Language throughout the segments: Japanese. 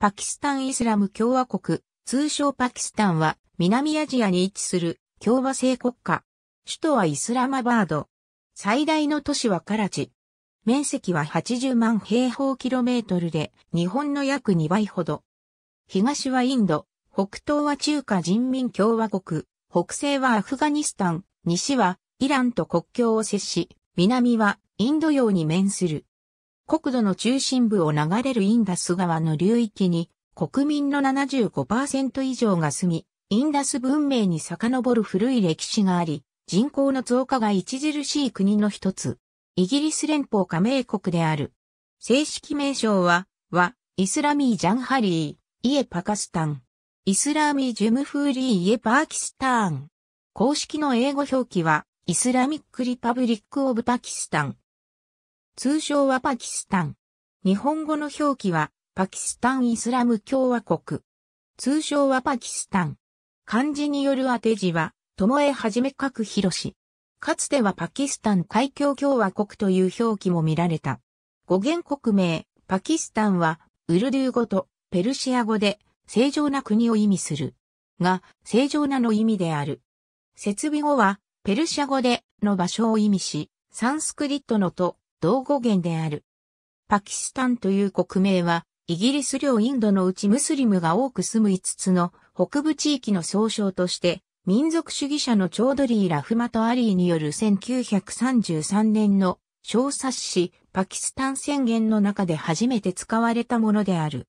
パキスタンイスラム共和国、通称パキスタンは南アジアに位置する共和制国家。首都はイスラマバード。最大の都市はカラチ。面積は80万平方キロメートルで日本の約2倍ほど。東はインド、北東は中華人民共和国、北西はアフガニスタン、西はイランと国境を接し、南はインド洋に面する。国土の中心部を流れるインダス川の流域に国民の75%以上が住み、インダス文明に遡る古い歴史があり、人口の増加が著しい国の一つ。イギリス連邦加盟国である。正式名称は、は、イスラミージャンハリー、イエパカスタン。イスラミージュムフーリーイエパキスタン。公式の英語表記は、イスラミック・リパブリック・オブ・パキスタン。通称はパキスタン。日本語の表記は、パキスタンイスラム共和国。通称はパキスタン。漢字による当て字は、ともえはじめかくひろし。かつてはパキスタン海峡共和国という表記も見られた。語源国名、パキスタンは、ウルドゥー語とペルシア語で、正常な国を意味する。が、正常なの意味である。設備語は、ペルシア語での場所を意味し、サンスクリットのと同語源である。パキスタンという国名は、イギリス領インドのうちムスリムが多く住む5つの北部地域の総称として、民族主義者のチョードリー・ラフマト・アリーによる1933年の小冊子パキスタン宣言の中で初めて使われたものである。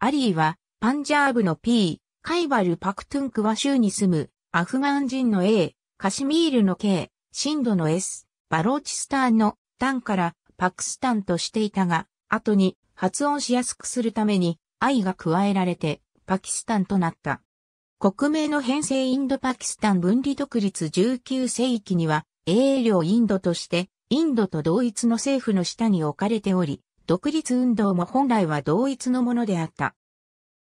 アリーはパンジャーブの P、カイバル・パクトゥンクワ州に住むアフガン人の A、カシミールの K、シンドの S、バローチスターの端からパクスタンとしていたが、後に発音しやすくするために愛が加えられてパキスタンとなった。国名の編成インドパキスタン分離独立19世紀には英領インドとしてインドと同一の政府の下に置かれており、独立運動も本来は同一のものであった。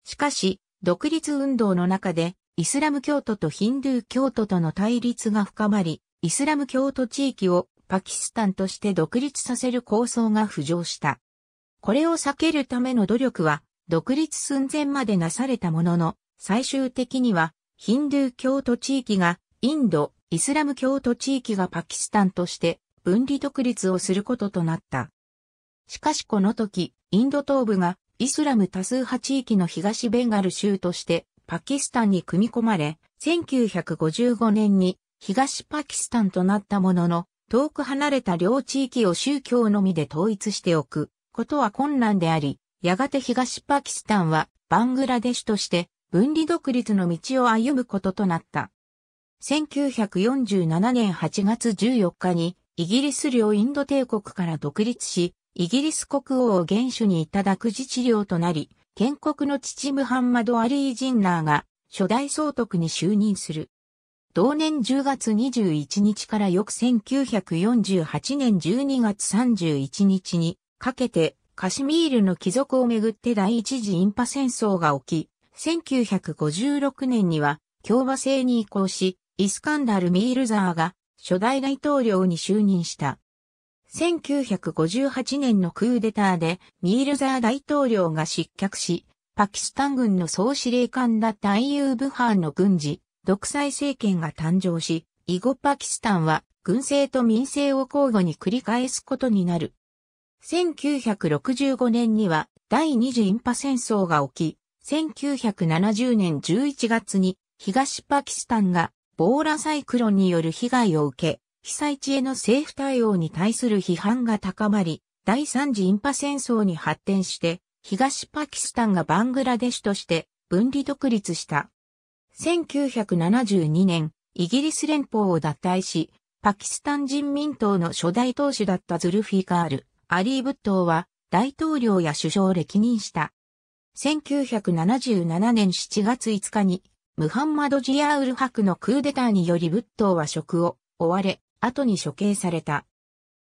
しかし、独立運動の中でイスラム教徒とヒンドゥー教徒との対立が深まり、イスラム教徒地域をパキスタンとして独立させる構想が浮上した。これを避けるための努力は、独立寸前までなされたものの、最終的には、ヒンドゥー教徒地域が、インド、イスラム教徒地域がパキスタンとして、分離独立をすることとなった。しかしこの時、インド東部が、イスラム多数派地域の東ベンガル州として、パキスタンに組み込まれ、1955年に東パキスタンとなったものの、遠く離れた両地域を宗教のみで統一しておくことは困難であり、やがて東パキスタンはバングラデシュとして分離独立の道を歩むこととなった。1947年8月14日にイギリス領インド帝国から独立し、イギリス国王を元首にいただく自治領となり、建国の父ムハンマド・アリー・ジンナーが初代総督に就任する。同年10月21日から翌1948年12月31日にかけてカシミールの貴族をめぐって第一次インパ戦争が起き、1956年には共和制に移行し、イスカンダル・ミールザーが初代大統領に就任した。1958年のクーデターでミールザー大統領が失脚し、パキスタン軍の総司令官だったアイユーブハーンの軍事独裁政権が誕生し、以後パキスタンは軍政と民政を交互に繰り返すことになる。1965年には第二次インパ戦争が起き、1970年11月に東パキスタンがボーラサイクロンによる被害を受け、被災地への政府対応に対する批判が高まり、第三次インパ戦争に発展して、東パキスタンがバングラデシュとして分離独立した。1972年、イギリス連邦を脱退し、パキスタン人民党の初代党首だったズルフィカール、アリー・ブットーは大統領や首相を歴任した。1977年7月5日に、ムハンマド・ジアウル・ハクのクーデターによりブットーは職を追われ、後に処刑された。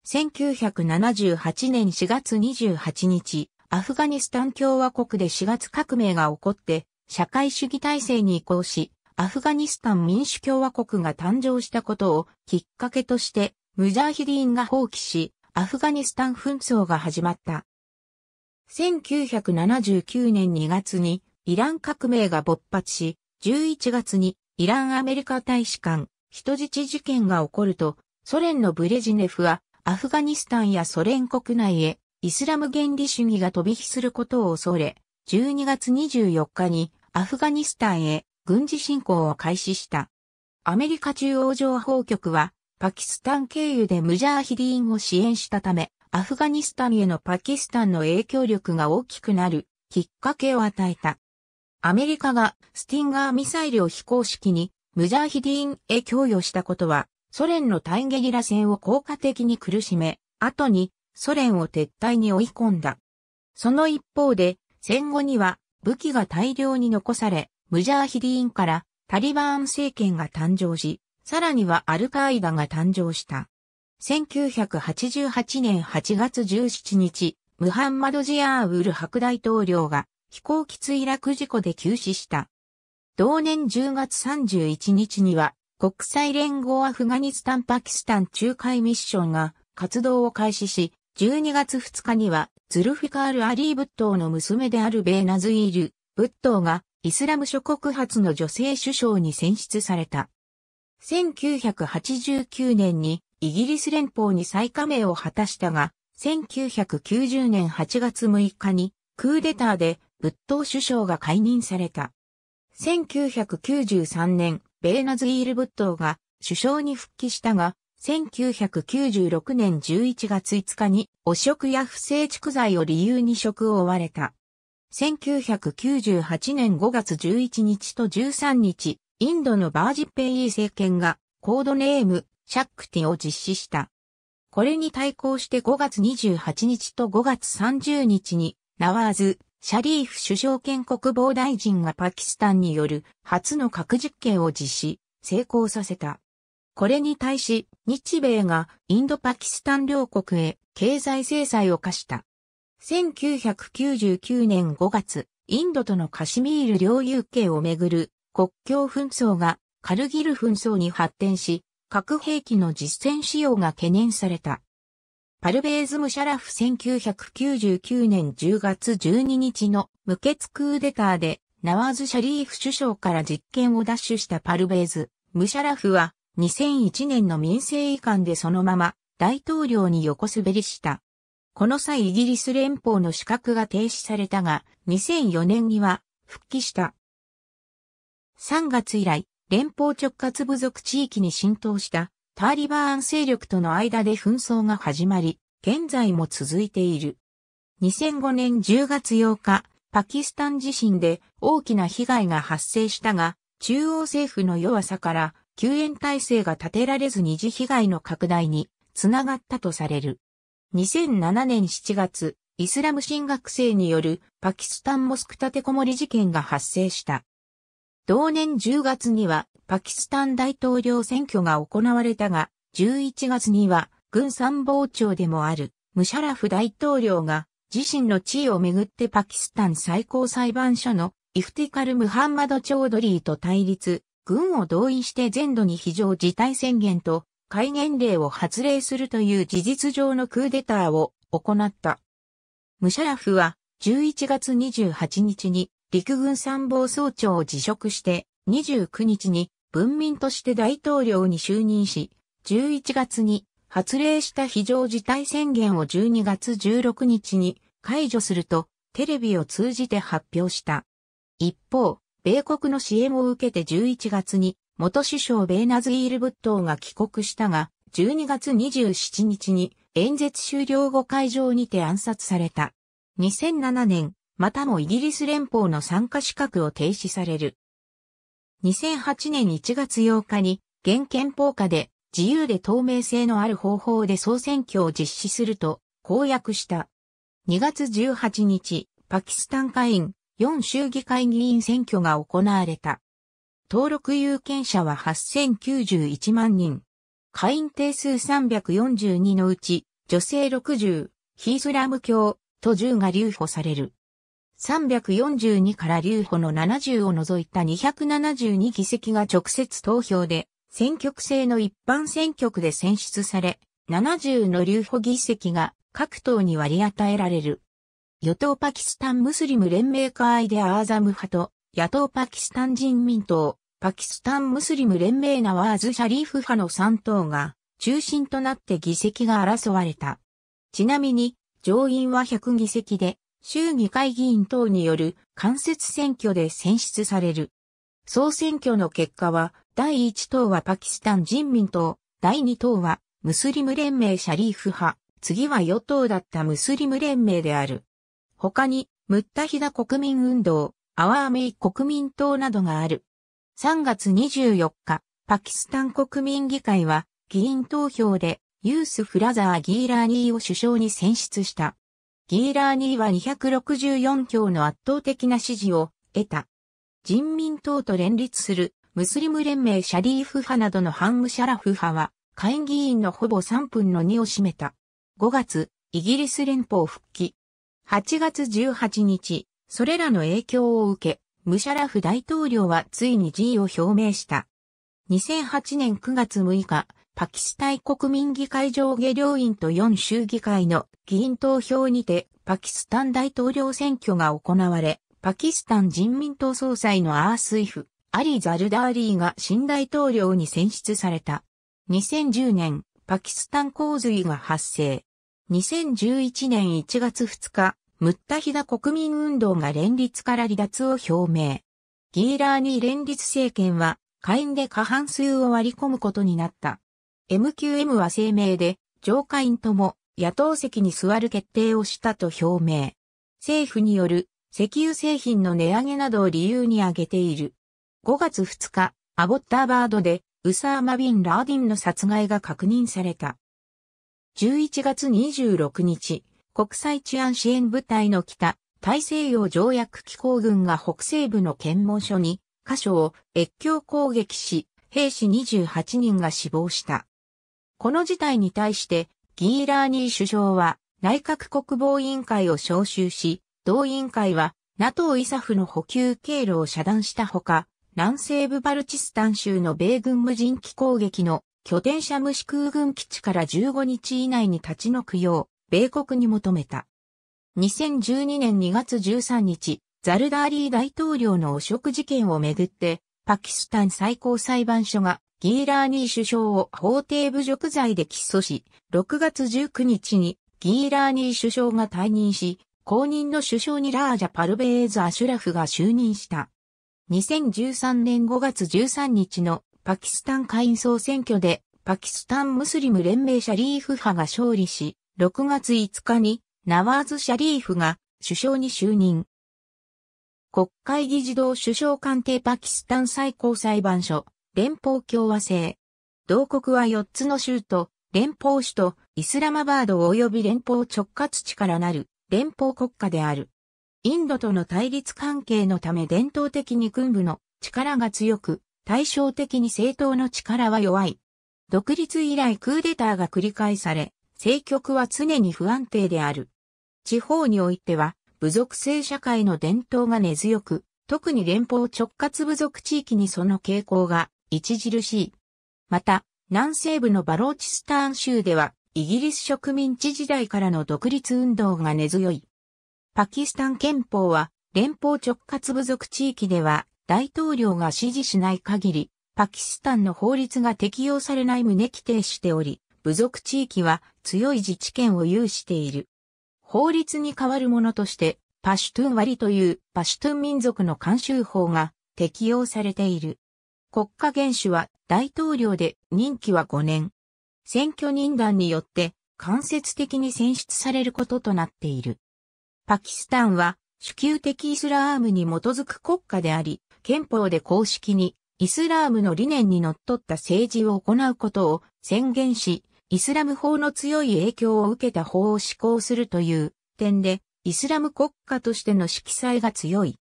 1978年4月28日、アフガニスタン共和国で4月革命が起こって、社会主義体制に移行し、アフガニスタン民主共和国が誕生したことをきっかけとして、ムジャーヒディーンが放棄し、アフガニスタン紛争が始まった。1979年2月にイラン革命が勃発し、11月にイランアメリカ大使館人質事件が起こると、ソ連のブレジネフはアフガニスタンやソ連国内へイスラム原理主義が飛び火することを恐れ、12月24日にアフガニスタンへ軍事侵攻を開始した。アメリカ中央情報局は、パキスタン経由でムジャーヒディーンを支援したため、アフガニスタンへのパキスタンの影響力が大きくなるきっかけを与えた。アメリカがスティンガーミサイルを非公式にムジャーヒディーンへ供与したことは、ソ連の対ゲリラ戦を効果的に苦しめ、後にソ連を撤退に追い込んだ。その一方で、戦後には武器が大量に残され、ムジャーヒディーンからタリバーン政権が誕生し、さらにはアルカイダが誕生した。1988年8月17日、ムハンマド・ジアーウル白大統領が飛行機墜落事故で急死した。同年10月31日には国際連合アフガニスタン・パキスタン仲介ミッションが活動を開始し、12月2日にはズルフィカール・アリー・ブットーの娘であるベーナズイール・ブットーがイスラム諸国初の女性首相に選出された。1989年にイギリス連邦に再加盟を果たしたが、1990年8月6日にクーデターでブットー首相が解任された。1993年、ベーナズイール・ブットーが首相に復帰したが、1996年11月5日に汚職や不正蓄財を理由に職を追われた。1998年5月11日と13日、インドのバージッペイー政権がコードネーム、シャックティを実施した。これに対抗して5月28日と5月30日に、ナワーズ、シャリーフ首相兼国防大臣がパキスタンによる初の核実験を実施、成功させた。これに対し、日米がインドパキスタン両国へ経済制裁を課した。1999年5月、インドとのカシミール領有権をめぐる国境紛争がカルギル紛争に発展し、核兵器の実戦使用が懸念された。パルベーズ・ムシャラフ1999年10月12日の無血クーデターで、ナワーズ・シャリーフ首相から実権を奪取したパルベーズ・ムシャラフは2001年の民政移管でそのまま大統領に横滑りした。この際イギリス連邦の資格が停止されたが、2004年には復帰した。3月以来、連邦直轄部族地域に浸透したターリバーン勢力との間で紛争が始まり、現在も続いている。2005年10月8日、パキスタン地震で大きな被害が発生したが、中央政府の弱さから救援体制が立てられず二次被害の拡大につながったとされる。2007年7月、イスラム神学生によるパキスタンモスク立てこもり事件が発生した。同年10月にはパキスタン大統領選挙が行われたが、11月には軍参謀長でもあるムシャラフ大統領が自身の地位をめぐってパキスタン最高裁判所のイフティカル・ムハンマド・チョードリーと対立軍を動員して全土に非常事態宣言と戒厳令を発令するという事実上のクーデターを行った。ムシャラフは11月28日に陸軍参謀総長を辞職して29日に文民として大統領に就任し、11月に発令した非常事態宣言を12月16日に解除するとテレビを通じて発表した。一方、米国の支援を受けて11月に、元首相ベーナズイール・ブットーが帰国したが、12月27日に演説終了後会場にて暗殺された。2007年、またもイギリス連邦の参加資格を停止される。2008年1月8日に、現憲法下で自由で透明性のある方法で総選挙を実施すると公約した。2月18日、パキスタン下院4州議会議員選挙が行われた。登録有権者は8091万人。会員定数342のうち、女性60、ヒースラム教、と10が留保される。342から留保の70を除いた272議席が直接投票で、選挙区制の一般選挙区で選出され、70の留保議席が各党に割り与えられる。与党パキスタンムスリム連盟カーイデ・アーザム派と、野党パキスタン人民党、パキスタンムスリム連盟ナワーズ・シャリーフ派の3党が、中心となって議席が争われた。ちなみに、上院は100議席で、衆議会議員等による間接選挙で選出される。総選挙の結果は、第1党はパキスタン人民党、第2党はムスリム連盟シャリーフ派、次は与党だったムスリム連盟である。他に、ムッタヒダ国民運動、アワーメイ国民党などがある。3月24日、パキスタン国民議会は、議員投票で、ユース・フラザー・ギーラーニーを首相に選出した。ギーラーニーは264票の圧倒的な支持を得た。人民党と連立するムスリム連盟シャリーフ派などのハンムシャラフ派は、会議員のほぼ3分の2を占めた。5月、イギリス連邦復帰、8月18日、それらの影響を受け、ムシャラフ大統領はついに辞意を表明した。2008年9月6日、パキスタン国民議会上下両院と4州議会の議員投票にてパキスタン大統領選挙が行われ、パキスタン人民党総裁のアースイフ、アリ・ザルダーリーが新大統領に選出された。2010年、パキスタン洪水が発生。2011年1月2日、ムッタヒダ国民運動が連立から離脱を表明。ギーラーニ連立政権は下院で過半数を割り込むことになった。MQM は声明で上下院とも野党席に座る決定をしたと表明。政府による石油製品の値上げなどを理由に挙げている。5月2日、アボッターバードでウサーマ・ビン・ラーディンの殺害が確認された。11月26日、国際治安支援部隊の北、大西洋条約機構軍が北西部の検問所に、箇所を越境攻撃し、兵士28人が死亡した。この事態に対して、ギーラーニー首相は内閣国防委員会を招集し、同委員会は NATO イサフの補給経路を遮断したほか、南西部バルチスタン州の米軍無人機攻撃の拠点者無視空軍基地から15日以内に立ち退くよう、米国に求めた。2012年2月13日、ザルダーリー大統領の汚職事件をめぐって、パキスタン最高裁判所がギーラーニー首相を法廷侮辱罪で起訴し、6月19日にギーラーニー首相が退任し、後任の首相にラージャ・パルベーズ・アシュラフが就任した。2013年5月13日のパキスタン下院総選挙でパキスタンムスリム連盟シャリーフ派が勝利し、6月5日にナワーズ・シャリーフが首相に就任。国会議事堂首相官邸パキスタン最高裁判所、連邦共和制。同国は4つの州と、連邦首都、イスラマバード及び連邦直轄地からなる、連邦国家である。インドとの対立関係のため伝統的に軍部の力が強く、対照的に政党の力は弱い。独立以来クーデターが繰り返され、政局は常に不安定である。地方においては、部族制社会の伝統が根強く、特に連邦直轄部族地域にその傾向が著しい。また、南西部のバローチスターン州では、イギリス植民地時代からの独立運動が根強い。パキスタン憲法は、連邦直轄部族地域では、大統領が支持しない限り、パキスタンの法律が適用されない旨規定しており、部族地域は強い自治権を有している。法律に代わるものとして、パシュトゥン割というパシュトゥン民族の慣習法が適用されている。国家元首は大統領で任期は5年。選挙人団によって間接的に選出されることとなっている。パキスタンは主球的イスラームに基づく国家であり、憲法で公式にイスラームの理念に則っった政治を行うことを宣言し、イスラム法の強い影響を受けた法を施行するという点で、イスラム国家としての色彩が強い。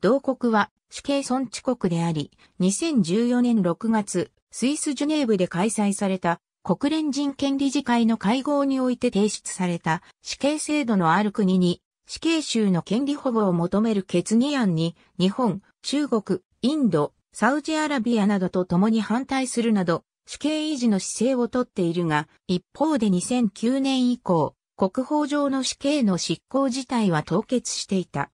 同国は主権村地国であり、2014年6月、スイス・ジュネーブで開催された国連人権理事会の会合において提出された死刑制度のある国に死刑囚の権利保護を求める決議案に日本、中国、インド、サウジアラビアなどと共に反対するなど死刑維持の姿勢をとっているが、一方で2009年以降、国法上の死刑の執行自体は凍結していた。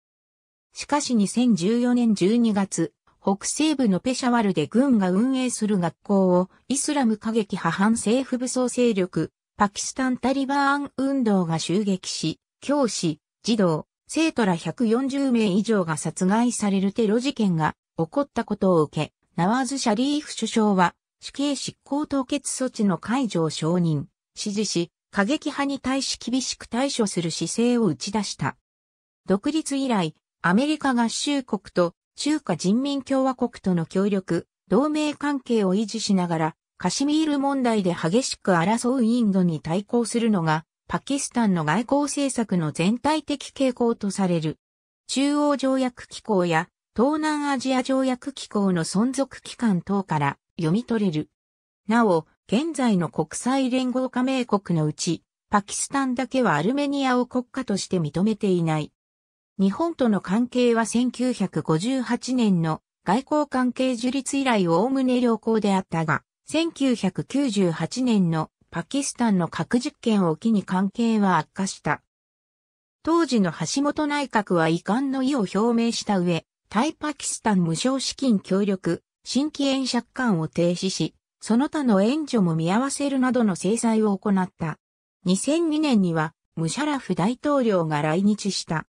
しかし2014年12月、北西部のペシャワルで軍が運営する学校をイスラム過激派反政府武装勢力、パキスタンタリバーン運動が襲撃し、教師、児童、生徒ら140名以上が殺害されるテロ事件が起こったことを受け、ナワーズ・シャリーフ首相は死刑執行凍結措置の解除を承認、支持し、過激派に対し厳しく対処する姿勢を打ち出した。独立以来、アメリカ合衆国と中華人民共和国との協力、同盟関係を維持しながら、カシミール問題で激しく争うインドに対抗するのが、パキスタンの外交政策の全体的傾向とされる。中央条約機構や東南アジア条約機構の存続期間等から読み取れる。なお、現在の国際連合加盟国のうち、パキスタンだけはアルメニアを国家として認めていない。日本との関係は1958年の外交関係樹立以来おおむね良好であったが、1998年のパキスタンの核実験を機に関係は悪化した。当時の橋本内閣は遺憾の意を表明した上、対パキスタン無償資金協力新規円借款を停止し、その他の援助も見合わせるなどの制裁を行った。2002年には、ムシャラフ大統領が来日した。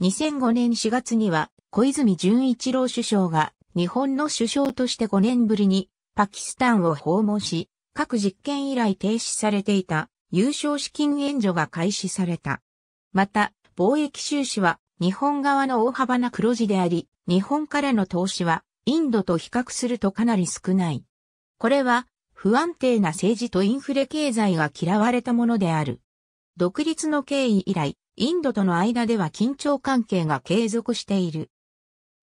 2005年4月には、小泉純一郎首相が、日本の首相として5年ぶりに、パキスタンを訪問し、各実験以来停止されていた、優勝資金援助が開始された。また、貿易収支は、日本側の大幅な黒字であり、日本からの投資は、インドと比較するとかなり少ない。これは、不安定な政治とインフレ経済が嫌われたものである。独立の経緯以来、インドとの間では緊張関係が継続している。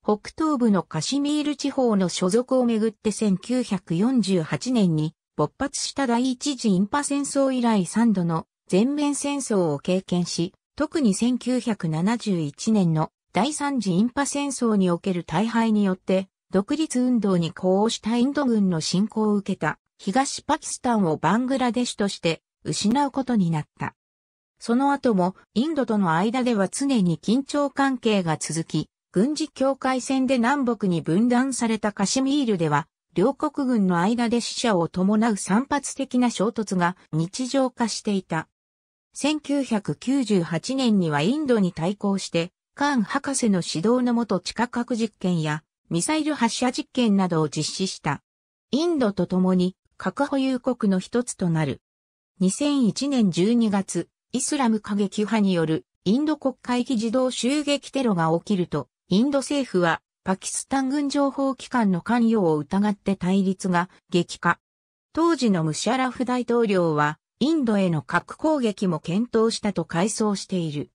北東部のカシミール地方の所属をめぐって1948年に勃発した第一次インパ戦争以来3度の全面戦争を経験し、特に1971年の第三次インパ戦争における大敗によって独立運動に呼応したインド軍の侵攻を受けた東パキスタンをバングラデシュとして失うことになった。その後もインドとの間では常に緊張関係が続き、軍事境界線で南北に分断されたカシミールでは、両国軍の間で死者を伴う散発的な衝突が日常化していた。1998年にはインドに対抗して、カーン博士の指導のもと地下核実験やミサイル発射実験などを実施した。インドと共に核保有国の一つとなる。2001年12月、イスラム過激派によるインド国会議事堂襲撃テロが起きると、インド政府はパキスタン軍情報機関の関与を疑って対立が激化。当時のムシャラフ大統領は、インドへの核攻撃も検討したと回想している。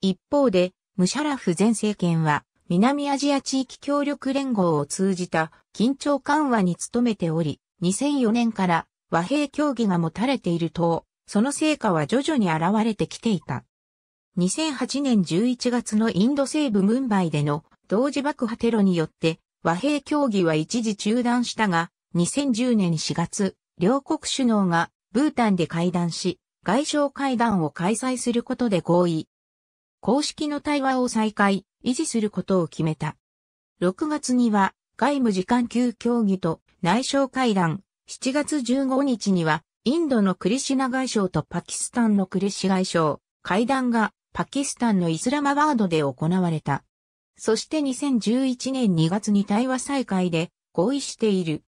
一方で、ムシャラフ前政権は、南アジア地域協力連合を通じた緊張緩和に努めており、2004年から和平協議が持たれていると、その成果は徐々に現れてきていた。2008年11月のインド西部ムンバイでの同時爆破テロによって和平協議は一時中断したが、2010年4月、両国首脳がブータンで会談し、外相会談を開催することで合意。公式の対話を再開、維持することを決めた。6月には外務次官級協議と内相会談、7月15日にはインドのクリシナ外相とパキスタンのクリシ外相会談がパキスタンのイスラマバードで行われた。そして2011年2月に対話再開で合意している。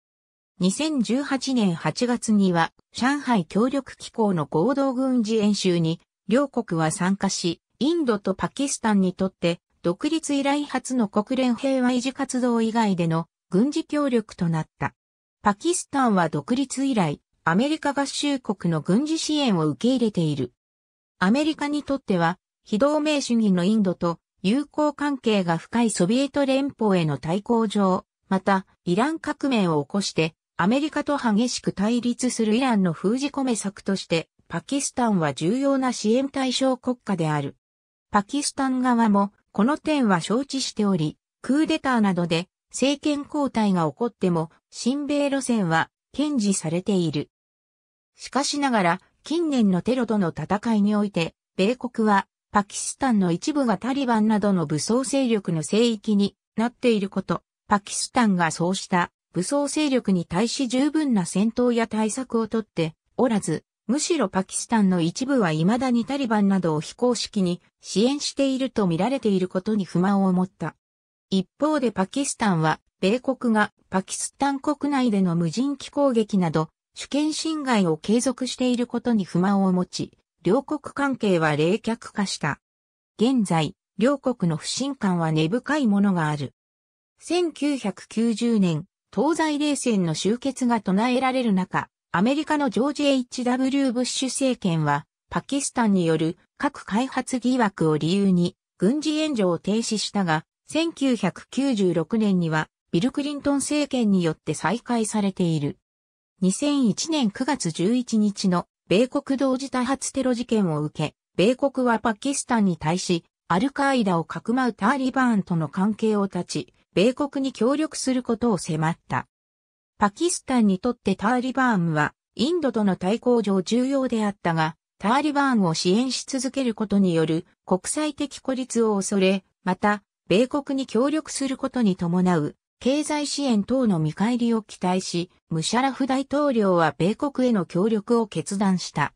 2018年8月には上海協力機構の合同軍事演習に両国は参加し、インドとパキスタンにとって独立以来初の国連平和維持活動以外での軍事協力となった。パキスタンは独立以来、アメリカ合衆国の軍事支援を受け入れている。アメリカにとっては、非同盟主義のインドと友好関係が深いソビエト連邦への対抗上、また、イラン革命を起こして、アメリカと激しく対立するイランの封じ込め策として、パキスタンは重要な支援対象国家である。パキスタン側もこの点は承知しており、クーデターなどで政権交代が起こっても、親米路線は堅持されている。しかしながら、近年のテロとの戦いにおいて、米国はパキスタンの一部がタリバンなどの武装勢力の聖域になっていること、パキスタンがそうした武装勢力に対し十分な戦闘や対策をとっておらず、むしろパキスタンの一部は未だにタリバンなどを非公式に支援していると見られていることに不満を持った。一方でパキスタンは、米国がパキスタン国内での無人機攻撃など、主権侵害を継続していることに不満を持ち、両国関係は冷却化した。現在、両国の不信感は根深いものがある。1990年、東西冷戦の終結が唱えられる中、アメリカのジョージ・ H.W. ブッシュ政権は、パキスタンによる核開発疑惑を理由に軍事援助を停止したが、1996年にはビル・クリントン政権によって再開されている。2001年9月11日の米国同時多発テロ事件を受け、米国はパキスタンに対し、アルカイダをかくまうターリバーンとの関係を断ち、米国に協力することを迫った。パキスタンにとってターリバーンは、インドとの対抗上重要であったが、ターリバーンを支援し続けることによる国際的孤立を恐れ、また、米国に協力することに伴う、経済支援等の見返りを期待し、ムシャラフ大統領は米国への協力を決断した。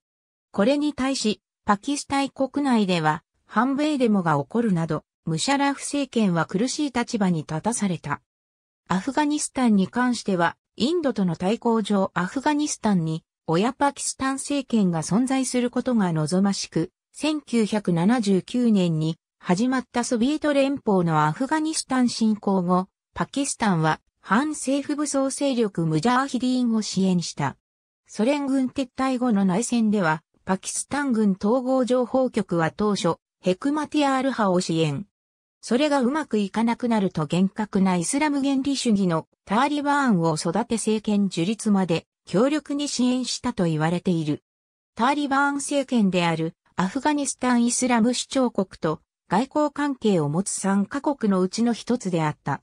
これに対し、パキスタン国内では、反米デモが起こるなど、ムシャラフ政権は苦しい立場に立たされた。アフガニスタンに関しては、インドとの対抗上アフガニスタンに親パキスタン政権が存在することが望ましく、1979年に始まったソビエト連邦のアフガニスタン侵攻後、パキスタンは反政府武装勢力ムジャーヒディーンを支援した。ソ連軍撤退後の内戦では、パキスタン軍統合情報局は当初、ヘクマティアール派を支援。それがうまくいかなくなると厳格なイスラム原理主義のターリバーンを育て政権樹立まで強力に支援したと言われている。ターリバーン政権であるアフガニスタンイスラム首長国と外交関係を持つ3カ国のうちの一つであった。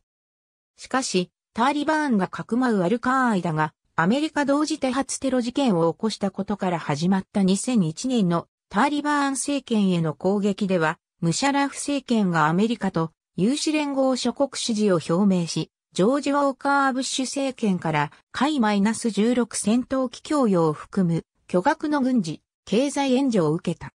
しかし、ターリバーンがかくまうアルカーアイだが、アメリカ同時多発テロ事件を起こしたことから始まった2001年のターリバーン政権への攻撃では、ムシャラフ政権がアメリカと有志連合諸国支持を表明し、ジョージ・ウォーカー・ブッシュ政権から海 -16 戦闘機供与を含む巨額の軍事、経済援助を受けた。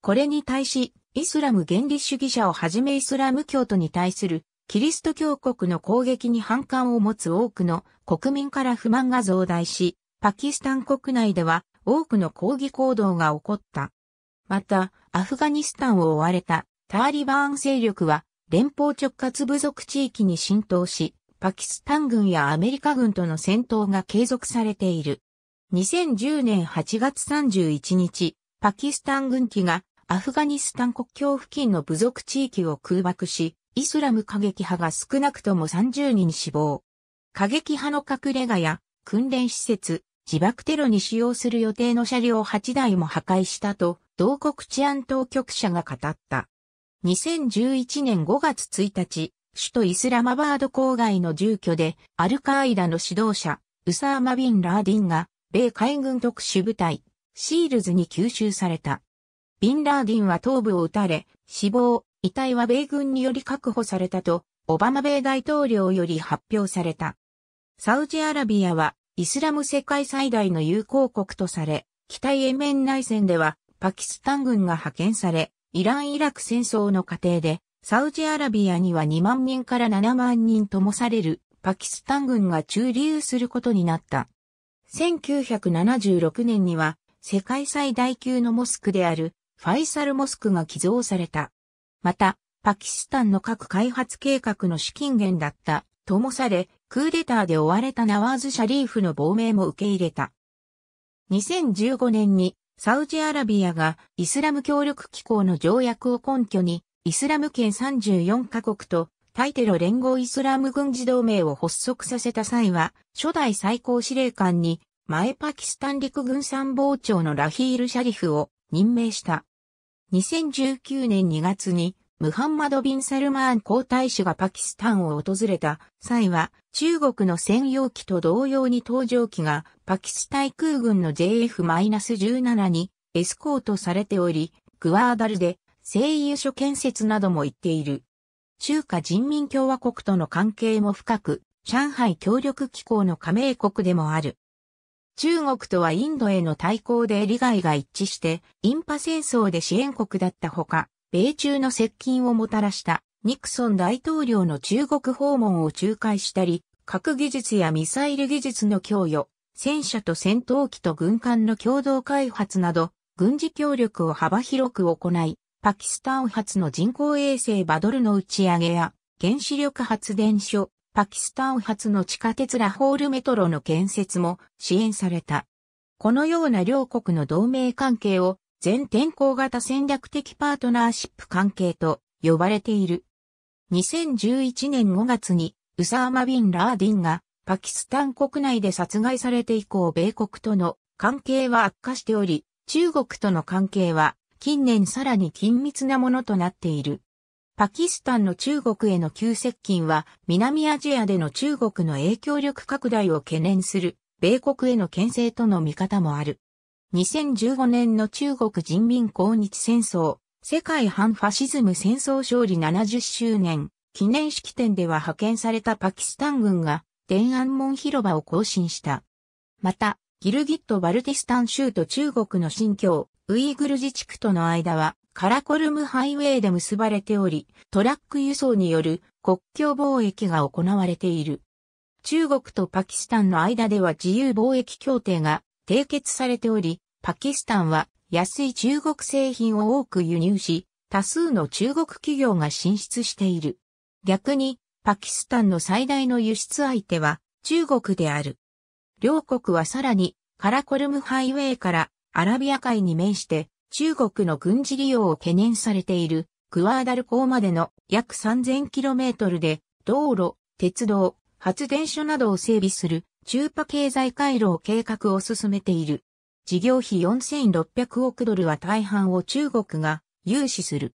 これに対し、イスラム原理主義者をはじめイスラム教徒に対するキリスト教国の攻撃に反感を持つ多くの国民から不満が増大し、パキスタン国内では多くの抗議行動が起こった。また、アフガニスタンを追われたターリバーン勢力は連邦直轄部族地域に浸透し、パキスタン軍やアメリカ軍との戦闘が継続されている。2010年8月31日、パキスタン軍機がアフガニスタン国境付近の部族地域を空爆し、イスラム過激派が少なくとも30人死亡。過激派の隠れ家や訓練施設、自爆テロに使用する予定の車両8台も破壊したと同国治安当局者が語った。2011年5月1日、首都イスラマバード郊外の住居で、アルカーイダの指導者、ウサーマ・ビン・ラーディンが、米海軍特殊部隊、シールズに吸収された。ビン・ラーディンは頭部を撃たれ、死亡、遺体は米軍により確保されたと、オバマ米大統領より発表された。サウジアラビアは、イスラム世界最大の友好国とされ、北イエメン内戦では、パキスタン軍が派遣され、イラン・イラク戦争の過程で、サウジアラビアには2万人から7万人ともされるパキスタン軍が駐留することになった。1976年には世界最大級のモスクであるファイサルモスクが寄贈された。また、パキスタンの核開発計画の資金源だったともされ、クーデターで追われたナワーズ・シャリーフの亡命も受け入れた。2015年にサウジアラビアがイスラム協力機構の条約を根拠に、イスラム圏34カ国と対テロ連合イスラム軍事同盟を発足させた際は、初代最高司令官に、前パキスタン陸軍参謀長のラヒール・シャリフを任命した。2019年2月にムハンマド・ビン・サルマーン皇太子がパキスタンを訪れた際は、中国の専用機と同様に搭乗機がパキスタン空軍の JF-17 にエスコートされており、グワーダルで製油所建設なども行っている。中華人民共和国との関係も深く、上海協力機構の加盟国でもある。中国とはインドへの対抗で利害が一致して、インパ戦争で支援国だったほか、米中の接近をもたらしたニクソン大統領の中国訪問を仲介したり、核技術やミサイル技術の供与、戦車と戦闘機と軍艦の共同開発など、軍事協力を幅広く行い、パキスタン発の人工衛星バドルの打ち上げや、原子力発電所、パキスタン発の地下鉄ラホールメトロの建設も支援された。このような両国の同盟関係を全天候型戦略的パートナーシップ関係と呼ばれている。2011年5月にウサーマ・ビン・ラーディンがパキスタン国内で殺害されて以降米国との関係は悪化しており、中国との関係は近年さらに緊密なものとなっている。パキスタンの中国への急接近は南アジアでの中国の影響力拡大を懸念する米国への牽制との見方もある。2015年の中国人民抗日戦争、世界反ファシズム戦争勝利70周年記念式典では派遣されたパキスタン軍が天安門広場を更新した。また、ギルギット・バルティスタン州と中国の新疆、ウイグル自治区との間はカラコルムハイウェイで結ばれており、トラック輸送による国境貿易が行われている。中国とパキスタンの間では自由貿易協定が締結されており、パキスタンは安い中国製品を多く輸入し、多数の中国企業が進出している。逆に、パキスタンの最大の輸出相手は中国である。両国はさらにカラコルムハイウェイからアラビア海に面して中国の軍事利用を懸念されているクワーダル港までの約 3000km で道路、鉄道、発電所などを整備する中波経済回廊計画を進めている。事業費4600億ドルは大半を中国が融資する。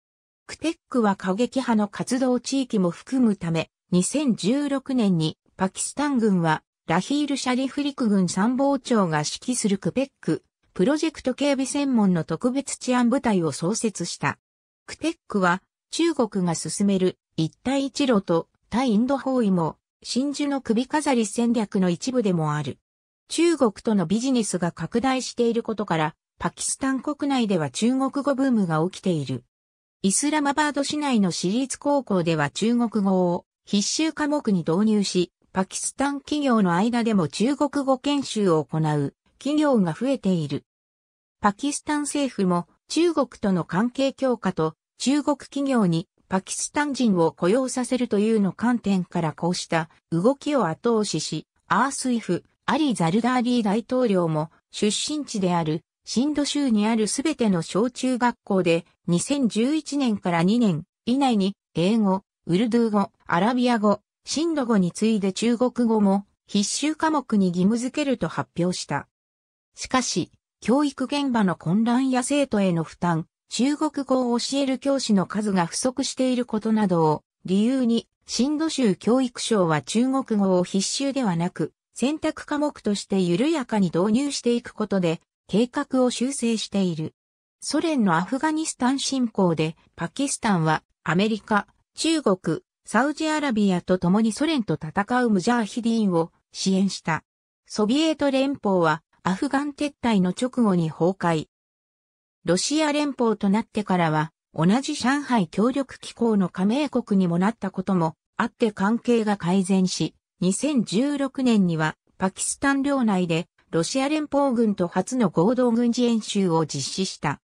クテックは過激派の活動地域も含むため、2016年にパキスタン軍はラヒール・シャリフ陸軍参謀長が指揮するクペック、プロジェクト警備専門の特別治安部隊を創設した。クテックは中国が進める一帯一路と対インド包囲網、真珠の首飾り戦略の一部でもある。中国とのビジネスが拡大していることから、パキスタン国内では中国語ブームが起きている。イスラマバード市内の私立高校では中国語を必修科目に導入し、パキスタン企業の間でも中国語研修を行う企業が増えている。パキスタン政府も中国との関係強化と中国企業にパキスタン人を雇用させるというの観点からこうした動きを後押しし、アースイフ、アリ・ザルダーリー大統領も出身地であるシンド州にあるすべての小中学校で2011年から2年以内に英語、ウルドゥー語、アラビア語、シンド語に次いで中国語も必修科目に義務付けると発表した。しかし、教育現場の混乱や生徒への負担、中国語を教える教師の数が不足していることなどを理由に、新土州教育省は中国語を必修ではなく、選択科目として緩やかに導入していくことで、計画を修正している。ソ連のアフガニスタン侵攻で、パキスタンはアメリカ、中国、サウジアラビアと共にソ連と戦うムジャーヒディーンを支援した。ソビエト連邦はアフガン撤退の直後に崩壊、ロシア連邦となってからは、同じ上海協力機構の加盟国にもなったこともあって関係が改善し、2016年にはパキスタン領内でロシア連邦軍と初の合同軍事演習を実施した。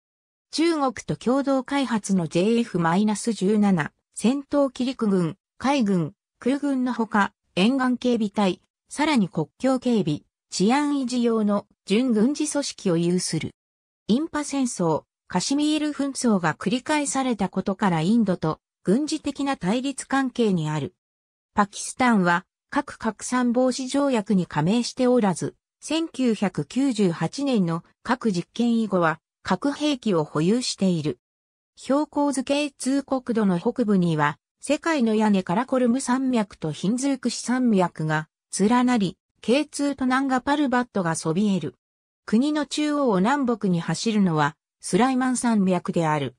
中国と共同開発の JF-17 戦闘機陸軍、海軍、空軍のほか沿岸警備隊、さらに国境警備、治安維持用の準軍事組織を有する。インパ戦争、カシミール紛争が繰り返されたことからインドと軍事的な対立関係にある。パキスタンは核拡散防止条約に加盟しておらず、1998年の核実験以後は核兵器を保有している。標高図形通国土の北部には、世界の屋根からコルム山脈とヒンズークシ山脈が連なり、K2 と南ガパルバットがそびえる。国の中央を南北に走るのはスライマン山脈である。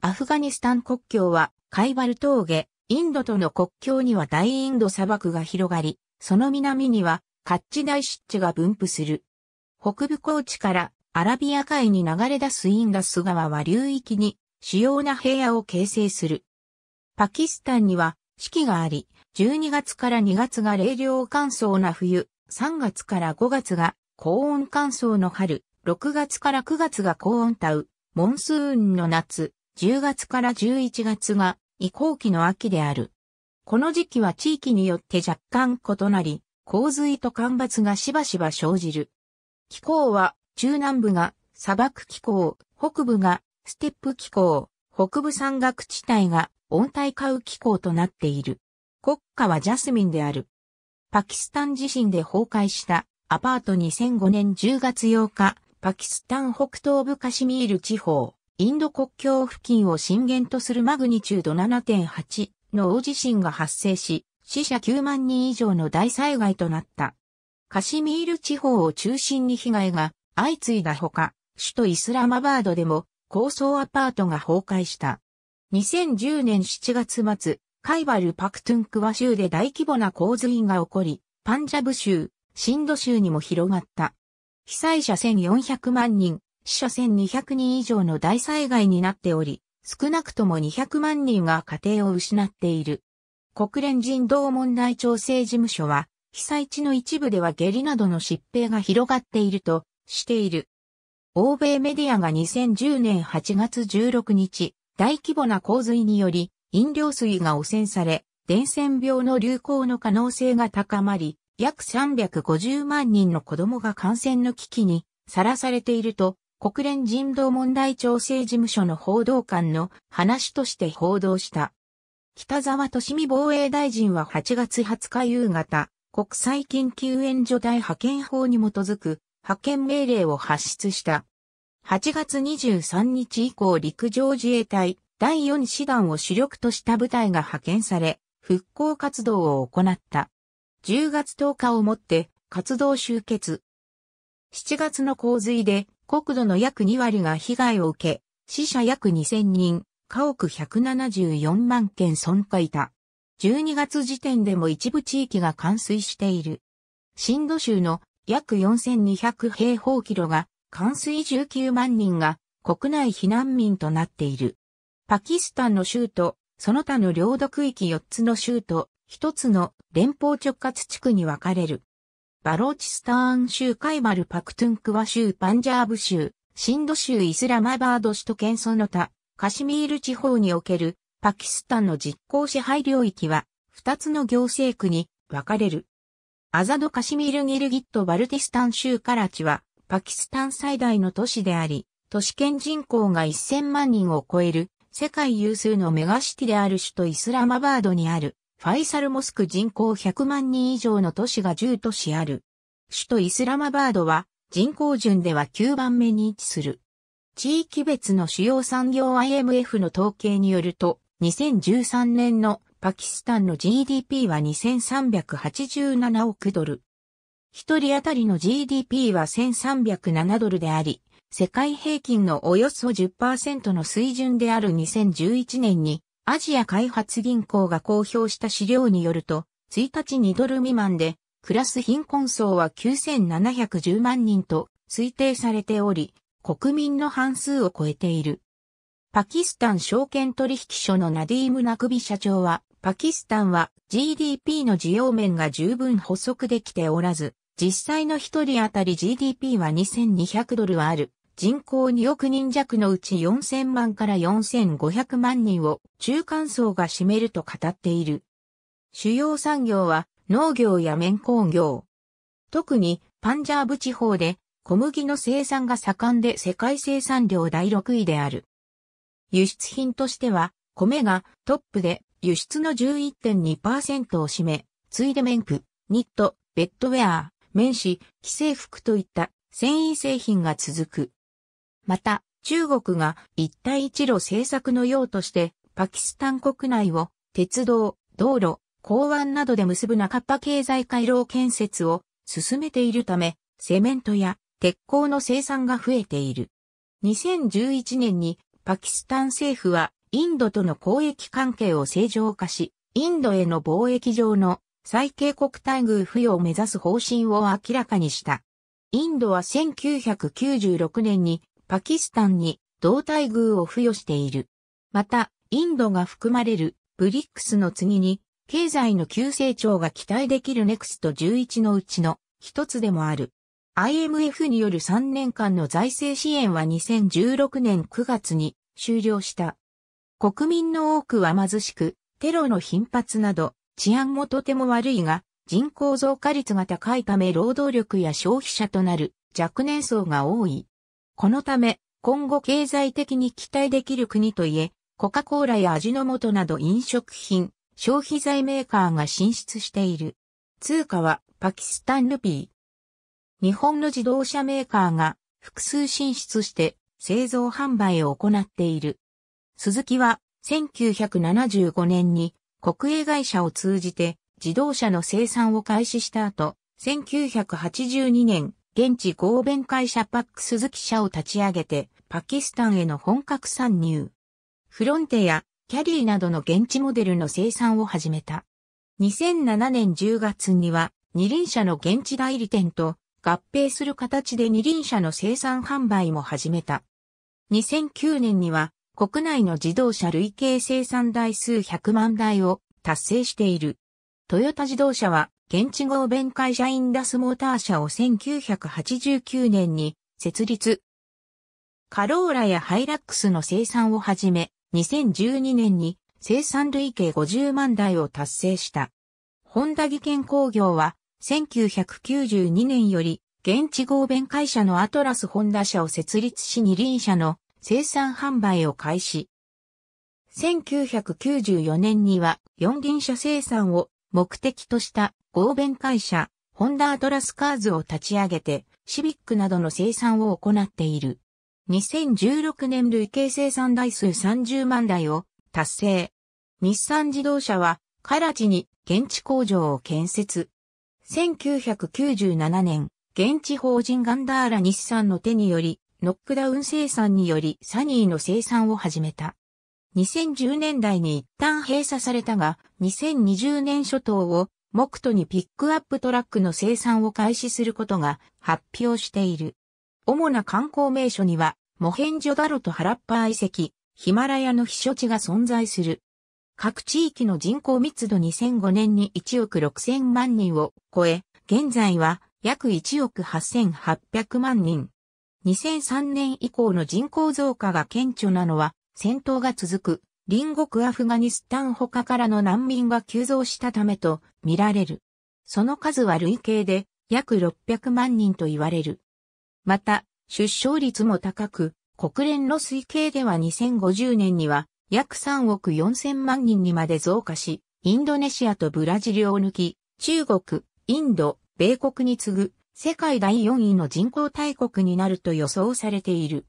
アフガニスタン国境はカイバル峠、インドとの国境には大インド砂漠が広がり、その南にはカッチ大湿地が分布する。北部高地からアラビア海に流れ出すインダス川は流域に主要な平野を形成する。パキスタンには四季があり、12月から2月が冷涼乾燥な冬、3月から5月が高温乾燥の春、6月から9月が高温タウ、モンスーンの夏、10月から11月が移行期の秋である。この時期は地域によって若干異なり、洪水と干ばつがしばしば生じる。気候は中南部が砂漠気候、北部がステップ気候、北部山岳地帯が温帯化雨気候となっている。国家はジャスミンである。パキスタン地震で崩壊したアパート2005年10月8日、パキスタン北東部カシミール地方、インド国境付近を震源とするマグニチュード7.8の大地震が発生し、死者9万人以上の大災害となった。カシミール地方を中心に被害が相次いだほか、首都イスラマバードでも高層アパートが崩壊した。2010年7月末、カイバル・パクトゥンクワ州で大規模な洪水が起こり、パンジャブ州、シンド州にも広がった。被災者1400万人、死者1200人以上の大災害になっており、少なくとも200万人が家庭を失っている。国連人道問題調整事務所は、被災地の一部では下痢などの疾病が広がっているとしている。欧米メディアが2010年8月16日、大規模な洪水により、飲料水が汚染され、伝染病の流行の可能性が高まり、約350万人の子供が感染の危機にさらされていると、国連人道問題調整事務所の報道官の話として報道した。北沢敏美防衛大臣は8月20日夕方、国際緊急援助隊派遣法に基づく派遣命令を発出した。8月23日以降陸上自衛隊第4師団を主力とした部隊が派遣され、復興活動を行った。10月10日をもって活動終結。7月の洪水で国土の約2割が被害を受け、死者約2000人、家屋174万件損壊いた。12月時点でも一部地域が冠水している。新土州の約4200平方キロが冠水19万人が国内避難民となっている。パキスタンの州とその他の領土区域4つの州と一つの連邦直轄地区に分かれる。バローチスターン州カイマルパクトゥンクワ州パンジャーブ州、シンド州イスラマバード首都圏その他、カシミール地方におけるパキスタンの実効支配領域は二つの行政区に分かれる。アザドカシミールギルギットバルティスタン州カラチはパキスタン最大の都市であり、都市圏人口が1000万人を超える世界有数のメガシティである首都イスラマバードにあるファイサルモスク人口100万人以上の都市が10都市ある。首都イスラマバードは人口順では9番目に位置する。地域別の主要産業 IMF の統計によると、2013年のパキスタンの GDP は2387億ドル。一人当たりの GDP は1307ドルであり、世界平均のおよそ10%の水準である2011年にアジア開発銀行が公表した資料によると、1日2ドル未満で、暮らす貧困層は9710万人と推定されており、国民の半数を超えている。パキスタン証券取引所のナディーム・ナクビ社長は、パキスタンは GDP の需要面が十分補足できておらず、実際の一人当たり GDP は2200ドルはある人口2億人弱のうち4000万から4500万人を中間層が占めると語っている。主要産業は農業や綿工業。特にパンジャーブ地方で小麦の生産が盛んで世界生産量第6位である。輸出品としては米がトップで輸出の11.2%を占め、ついで綿布、ニット、ベッドウェア、綿紙、既製服といった繊維製品が続く。また、中国が一帯一路政策の用として、パキスタン国内を鉄道、道路、港湾などで結ぶ中っ端経済回廊建設を進めているため、セメントや鉄鋼の生産が増えている。2011年にパキスタン政府はインドとの交易関係を正常化し、インドへの貿易上の最恵国待遇付与を目指す方針を明らかにした。インドは1996年にパキスタンに同待遇を付与している。また、インドが含まれるブリックスの次に、経済の急成長が期待できるネクスト11のうちの一つでもある。IMF による3年間の財政支援は2016年9月に終了した。国民の多くは貧しく、テロの頻発など、治安もとても悪いが、人口増加率が高いため労働力や消費者となる若年層が多い。このため、今後経済的に期待できる国といえ、コカ・コーラや味の素など飲食品、消費財メーカーが進出している。通貨はパキスタンルピー。日本の自動車メーカーが複数進出して製造販売を行っている。鈴木は1975年に国営会社を通じて自動車の生産を開始した後、1982年現地合弁会社パックスズ社を立ち上げて、パキスタンへの本格参入。フロンテやキャリーなどの現地モデルの生産を始めた。2007年10月には、二輪車の現地代理店と合併する形で二輪車の生産販売も始めた。2009年には国内の自動車累計生産台数100万台を達成している。トヨタ自動車は現地合弁会社インダスモーター社を1989年に設立。カローラやハイラックスの生産をはじめ、2012年に生産累計50万台を達成した。ホンダ技研工業は1992年より現地合弁会社のアトラスホンダ社を設立し二輪車の生産販売を開始。1994年には四輪車生産を目的とした合弁会社、ホンダアトラスカーズを立ち上げて、シビックなどの生産を行っている。2016年累計生産台数30万台を達成。日産自動車は、カラチに現地工場を建設。1997年、現地法人ガンダーラ日産の手により、ノックダウン生産によりサニーの生産を始めた。2010年代に一旦閉鎖されたが、2020年初頭を木途にピックアップトラックの生産を開始することが発表している。主な観光名所には、モヘンジョダロとハラッパー遺跡、ヒマラヤの避暑地が存在する。各地域の人口密度2005年に1億6000万人を超え、現在は約1億8800万人。2003年以降の人口増加が顕著なのは、戦闘が続く隣国アフガニスタン他からの難民が急増したためと見られる。その数は累計で約600万人と言われる。また、出生率も高く、国連の推計では2050年には約3億4000万人にまで増加し、インドネシアとブラジルを抜き、中国、インド、米国に次ぐ世界第4位の人口大国になると予想されている。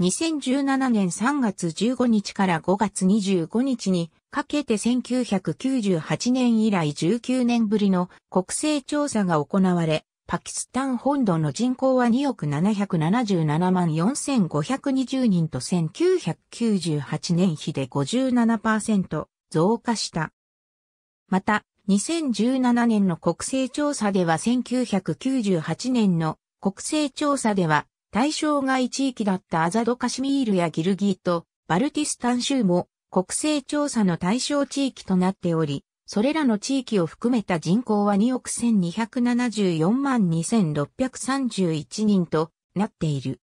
2017年3月15日から5月25日にかけて1998年以来19年ぶりの国勢調査が行われ、パキスタン本土の人口は2億777万4520人と1998年比で57%増加した。また、2017年の国勢調査では1998年の国勢調査では対象外地域だったアザドカシミールやギルギーとバルティスタン州も国勢調査の対象地域となっており、それらの地域を含めた人口は2億1274万2631人となっている。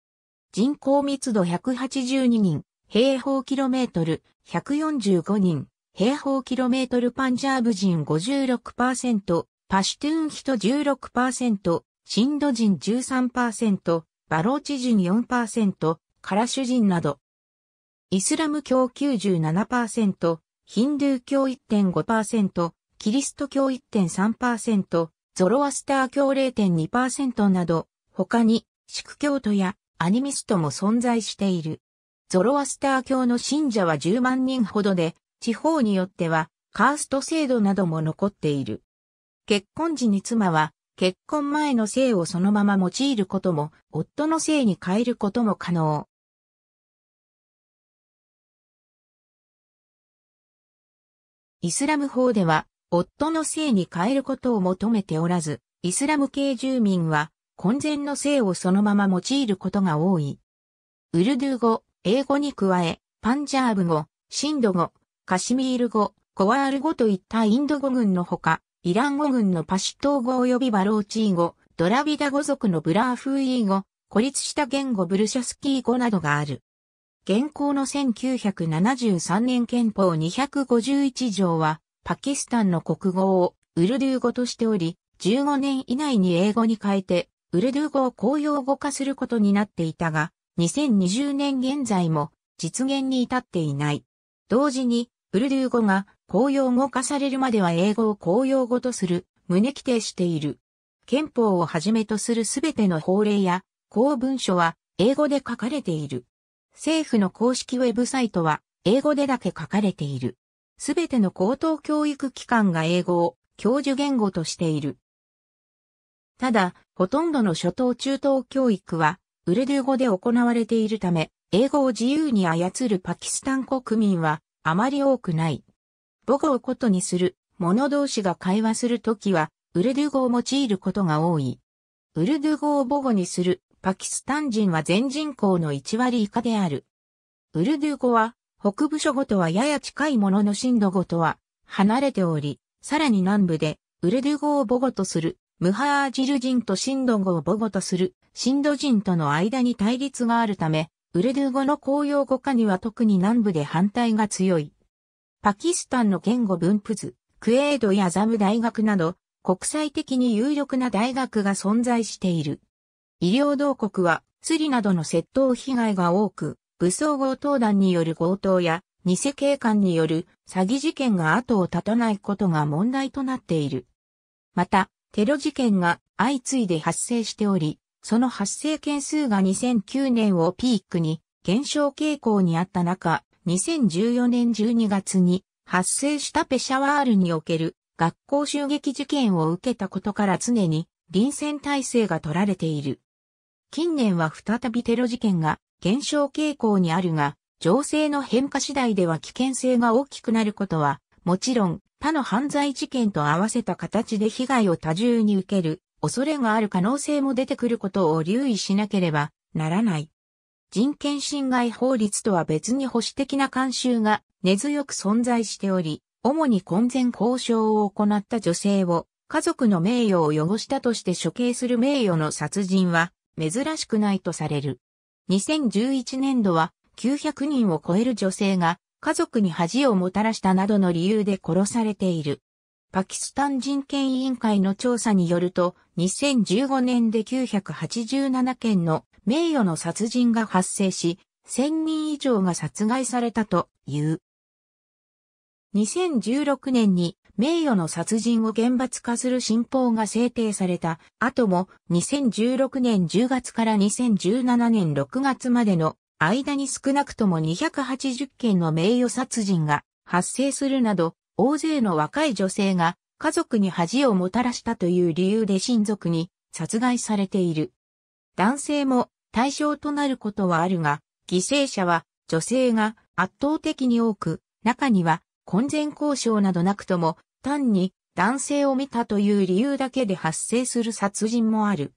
人口密度182人、平方キロメートル145人、平方キロメートルパンジャーブ人56%、パシュトゥーン人16%、シンド人13%、バローチ人4%、カラシュ人など。イスラム教97%、ヒンドゥー教1.5%、キリスト教1.3%、ゾロアスター教0.2%など、他に、シク教徒やアニミストも存在している。ゾロアスター教の信者は10万人ほどで、地方によっては、カースト制度なども残っている。結婚時に妻は結婚前の姓をそのまま用いることも、夫の姓に変えることも可能。イスラム法では、夫の姓に変えることを求めておらず、イスラム系住民は、婚前の姓をそのまま用いることが多い。ウルドゥー語、英語に加え、パンジャーブ語、シンド語、カシミール語、コワール語といったインド語群のほか、イラン語軍のパシュトー語及びバローチー語、ドラビダ語族のブラーフーイー語、孤立した言語ブルシャスキー語などがある。現行の1973年憲法251条は、パキスタンの国語をウルドゥー語としており、15年以内に英語に変えて、ウルドゥー語を公用語化することになっていたが、2020年現在も実現に至っていない。同時に、ウルドゥー語が公用語化されるまでは英語を公用語とする、旨規定している。憲法をはじめとするすべての法令や公文書は英語で書かれている。政府の公式ウェブサイトは英語でだけ書かれている。すべての高等教育機関が英語を教授言語としている。ただ、ほとんどの初等中等教育は、ウルドゥー語で行われているため、英語を自由に操るパキスタン国民はあまり多くない。母語をことにする者同士が会話するときは、ウルドゥ語を用いることが多い。ウルドゥ語を母語にするパキスタン人は全人口の1割以下である。ウルドゥ語は、北部諸語とはやや近いものの震度語とは離れており、さらに南部でウルドゥ語を母語とするムハージル人とシンド語を母語とするシンド人との間に対立があるため、ウルドゥ語の公用語化には特に南部で反対が強い。パキスタンの言語分布図、クエードやザム大学など、国際的に有力な大学が存在している。医療同国は、スリなどの窃盗被害が多く、武装強盗団による強盗や、偽警官による詐欺事件が後を絶たないことが問題となっている。また、テロ事件が相次いで発生しており、その発生件数が2009年をピークに減少傾向にあった中、2014年12月に発生したペシャワールにおける学校襲撃事件を受けたことから常に臨戦体制が取られている。近年は再びテロ事件が減少傾向にあるが、情勢の変化次第では危険性が大きくなることは、もちろん他の犯罪事件と合わせた形で被害を多重に受ける恐れがある可能性も出てくることを留意しなければならない。人権侵害法律とは別に保守的な慣習が根強く存在しており、主に婚前交渉を行った女性を家族の名誉を汚したとして処刑する名誉の殺人は珍しくないとされる。2011年度は900人を超える女性が家族に恥をもたらしたなどの理由で殺されている。パキスタン人権委員会の調査によると、2015年で987件の名誉の殺人が発生し、1000人以上が殺害されたという。2016年に名誉の殺人を厳罰化する新法が制定された後も2016年10月から2017年6月までの間に少なくとも280件の名誉殺人が発生するなど大勢の若い女性が家族に恥をもたらしたという理由で親族に殺害されている。男性も対象となることはあるが、犠牲者は女性が圧倒的に多く、中には婚前交渉などなくとも、単に男性を見たという理由だけで発生する殺人もある。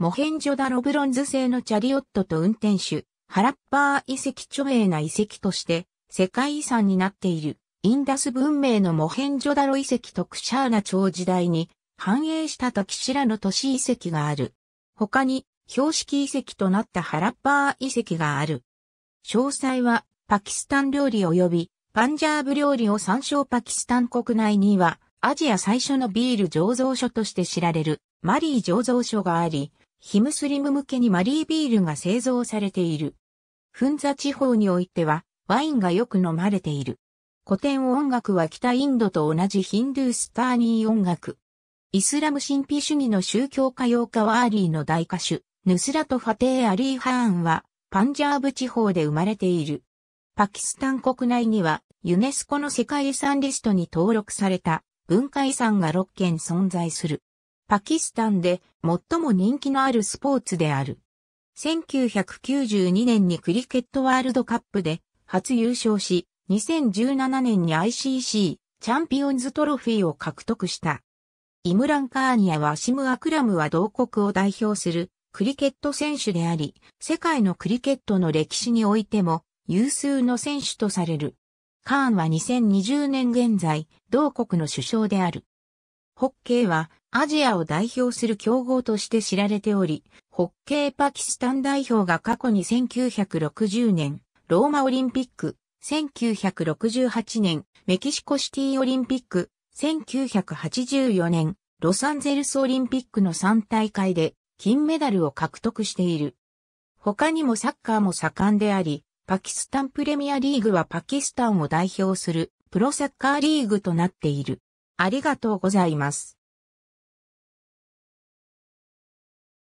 モヘンジョダロブロンズ製のチャリオットと運転手、ハラッパー遺跡著名な遺跡として世界遺産になっているインダス文明のモヘンジョダロ遺跡とクシャーナ朝時代に繁栄したタキシラの都市遺跡がある。他に標識遺跡となったハラッパー遺跡がある。詳細はパキスタン料理及びパンジャーブ料理を参照パキスタン国内にはアジア最初のビール醸造所として知られるマリー醸造所があり、ヒムスリム向けにマリービールが製造されている。フンザ地方においてはワインがよく飲まれている。古典音楽は北インドと同じヒンドゥースターニー音楽。イスラム神秘主義の宗教歌謡家ワーリーの大歌手、ヌスラト・ファテー・アリー・ハーンは、パンジャーブ地方で生まれている。パキスタン国内には、ユネスコの世界遺産リストに登録された文化遺産が6件存在する。パキスタンで最も人気のあるスポーツである。1992年にクリケットワールドカップで初優勝し、2017年に ICC チャンピオンズトロフィーを獲得した。イムラン・カーニアはシム・アクラムは同国を代表するクリケット選手であり、世界のクリケットの歴史においても有数の選手とされる。カーンは2020年現在、同国の首相である。ホッケーはアジアを代表する強豪として知られており、ホッケーパキスタン代表が過去に1960年、ローマオリンピック、1968年、メキシコシティオリンピック、1984年、ロサンゼルスオリンピックの3大会で金メダルを獲得している。他にもサッカーも盛んであり、パキスタンプレミアリーグはパキスタンを代表するプロサッカーリーグとなっている。ありがとうございます。